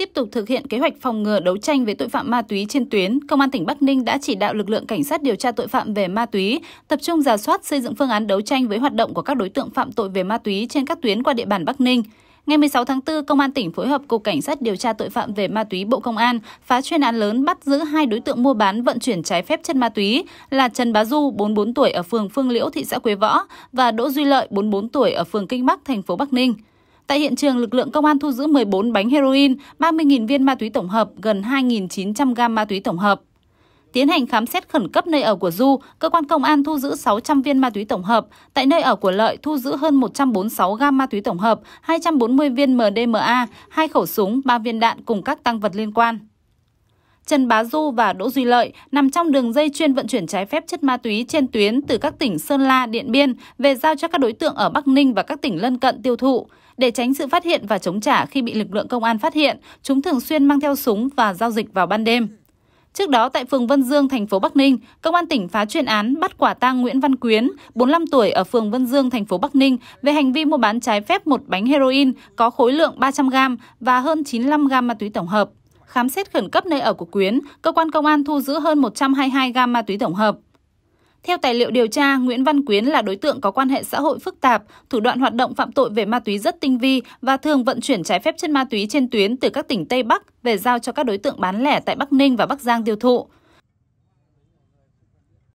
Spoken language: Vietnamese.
Tiếp tục thực hiện kế hoạch phòng ngừa đấu tranh với tội phạm ma túy trên tuyến, Công an tỉnh Bắc Ninh đã chỉ đạo lực lượng cảnh sát điều tra tội phạm về ma túy, tập trung giả soát xây dựng phương án đấu tranh với hoạt động của các đối tượng phạm tội về ma túy trên các tuyến qua địa bàn Bắc Ninh. Ngày 16 tháng 4, Công an tỉnh phối hợp Cục Cảnh sát điều tra tội phạm về ma túy Bộ Công an phá chuyên án lớn bắt giữ hai đối tượng mua bán vận chuyển trái phép chất ma túy là Trần Bá Du, 44 tuổi ở phường Phương Liễu, thị xã Quế Võ và Đỗ Duy Lợi, 44 tuổi ở phường Kinh Bắc, thành phố Bắc Ninh. Tại hiện trường, lực lượng công an thu giữ 14 bánh heroin, 30.000 viên ma túy tổng hợp, gần 2.900 gam ma túy tổng hợp. Tiến hành khám xét khẩn cấp nơi ở của Du, cơ quan công an thu giữ 600 viên ma túy tổng hợp. Tại nơi ở của Lợi thu giữ hơn 146 gam ma túy tổng hợp, 240 viên MDMA, hai khẩu súng, 3 viên đạn cùng các tăng vật liên quan. Trần Bá Du và Đỗ Duy Lợi nằm trong đường dây chuyên vận chuyển trái phép chất ma túy trên tuyến từ các tỉnh Sơn La, Điện Biên về giao cho các đối tượng ở Bắc Ninh và các tỉnh lân cận tiêu thụ. Để tránh sự phát hiện và chống trả khi bị lực lượng công an phát hiện, chúng thường xuyên mang theo súng và giao dịch vào ban đêm. Trước đó tại phường Vân Dương, thành phố Bắc Ninh, công an tỉnh phá chuyên án bắt quả tang Nguyễn Văn Quyến, 45 tuổi ở phường Vân Dương, thành phố Bắc Ninh về hành vi mua bán trái phép một bánh heroin có khối lượng 300 g và hơn 95 g ma túy tổng hợp khám xét khẩn cấp nơi ở của Quyến, cơ quan công an thu giữ hơn 122 gam ma túy tổng hợp. Theo tài liệu điều tra, Nguyễn Văn Quyến là đối tượng có quan hệ xã hội phức tạp, thủ đoạn hoạt động phạm tội về ma túy rất tinh vi và thường vận chuyển trái phép chất ma túy trên tuyến từ các tỉnh Tây Bắc về giao cho các đối tượng bán lẻ tại Bắc Ninh và Bắc Giang tiêu thụ.